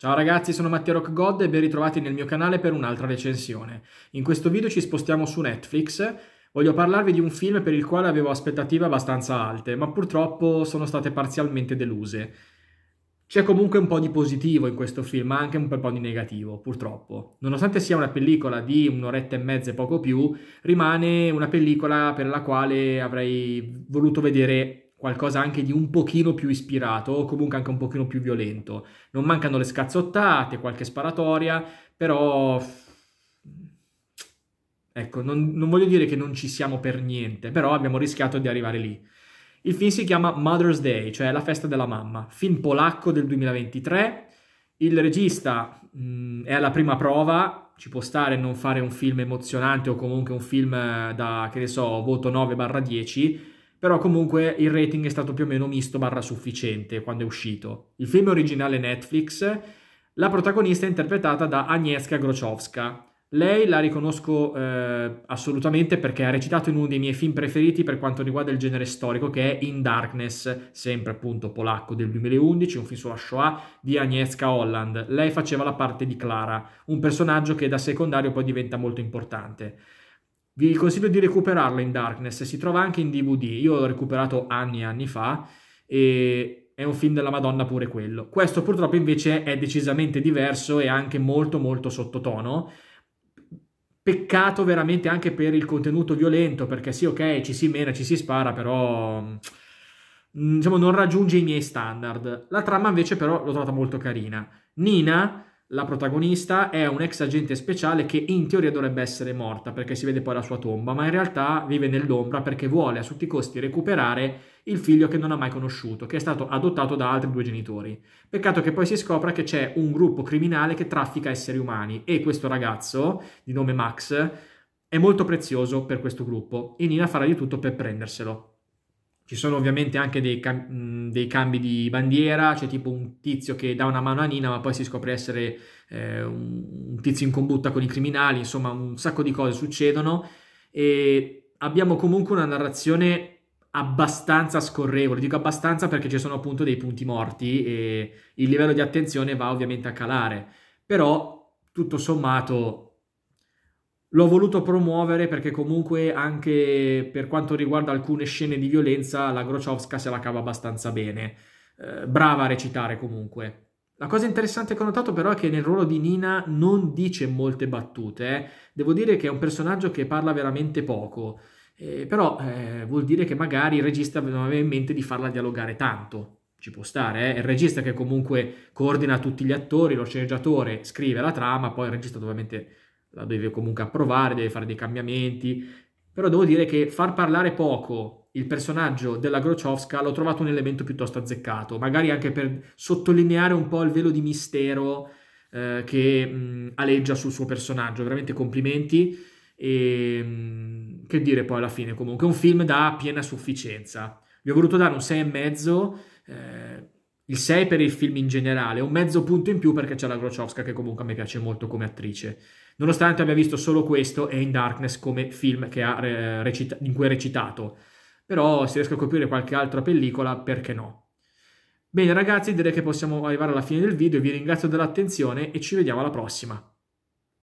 Ciao ragazzi, sono Mattia Rock God e ben ritrovati nel mio canale per un'altra recensione. In questo video ci spostiamo su Netflix. Voglio parlarvi di un film per il quale avevo aspettative abbastanza alte, ma purtroppo sono state parzialmente deluse. C'è comunque un po' di positivo in questo film, ma anche un po' di negativo, purtroppo. Nonostante sia una pellicola di un'oretta e mezza e poco più, rimane una pellicola per la quale avrei voluto vedere qualcosa anche di un pochino più ispirato o comunque anche un pochino più violento. Non mancano le scazzottate, qualche sparatoria, però... Ecco, non, non, voglio dire che non ci siamo per niente, però abbiamo rischiato di arrivare lì. Il film si chiama Mother's Day, cioè la festa della mamma, film polacco del 2023. Il regista mh, mm, è alla prima prova, ci può stare non fare un film emozionante o comunque un film eh, da, che ne so, voto 9-10, barra però comunque il rating è stato più o meno misto barra sufficiente quando è uscito. Il film è originale Netflix, la protagonista è interpretata da Agnieszka Grociowska. Lei la riconosco eh, assolutamente perché ha recitato in uno dei miei film preferiti per quanto riguarda il genere storico che è In Darkness, sempre appunto polacco del 2011, un film sulla Shoah di Agnieszka Holland. Lei faceva la parte di Clara, un personaggio che da secondario poi diventa molto importante. Vi consiglio di recuperarlo in Darkness, si trova anche in DVD, io l'ho recuperato anni e anni fa e è un film della Madonna pure quello. Questo purtroppo invece è decisamente diverso e anche molto molto sottotono. Peccato veramente anche per il contenuto violento, perché sì, ok, ci si mena, ci si spara, però mm, diciamo non raggiunge i miei standard. La trama invece però l'ho trovata molto carina. Nina la protagonista è un ex agente speciale che in teoria dovrebbe essere morta perché si vede poi la sua tomba, ma in realtà vive nell'ombra perché vuole a tutti i costi recuperare il figlio che non ha mai conosciuto, che è stato adottato da altri due genitori. Peccato che poi si scopra che c'è un gruppo criminale che traffica esseri umani e questo ragazzo, di nome Max, è molto prezioso per questo gruppo e Nina farà di tutto per prenderselo. Ci sono ovviamente anche dei, cam- dei, cambi di bandiera, c'è tipo un tizio che dà una mano a Nina ma poi si scopre essere eh, un tizio in combutta con i criminali, insomma un sacco di cose succedono e abbiamo comunque una narrazione abbastanza scorrevole, dico abbastanza perché ci sono appunto dei punti morti e il livello di attenzione va ovviamente a calare, però tutto sommato l'ho voluto promuovere perché comunque anche per quanto riguarda alcune scene di violenza la Grochowska se la cava abbastanza bene, eh, brava a recitare comunque. La cosa interessante che ho notato però è che nel ruolo di Nina non dice molte battute, eh. devo dire che è un personaggio che parla veramente poco, eh, però eh, vuol dire che magari il regista non aveva in mente di farla dialogare tanto. Ci può stare, eh. è il regista che comunque coordina tutti gli attori, lo sceneggiatore scrive la trama, poi il regista ovviamente la deve comunque approvare, deve fare dei cambiamenti, però devo dire che far parlare poco il personaggio della Grochowska l'ho trovato un elemento piuttosto azzeccato, magari anche per sottolineare un po' il velo di mistero eh, che mh, aleggia sul suo personaggio, veramente complimenti e mh, che dire poi alla fine comunque, un film da piena sufficienza. Vi ho voluto dare un 6,5, eh, il 6 per il film in generale, un mezzo punto in più perché c'è la Grochowska che comunque a me piace molto come attrice nonostante abbia visto solo questo e In Darkness come film eh, recita- in cui ha recitato. Però se riesco a coprire qualche altra pellicola, perché no? Bene ragazzi, direi che possiamo arrivare alla fine del video, vi ringrazio dell'attenzione e ci vediamo alla prossima.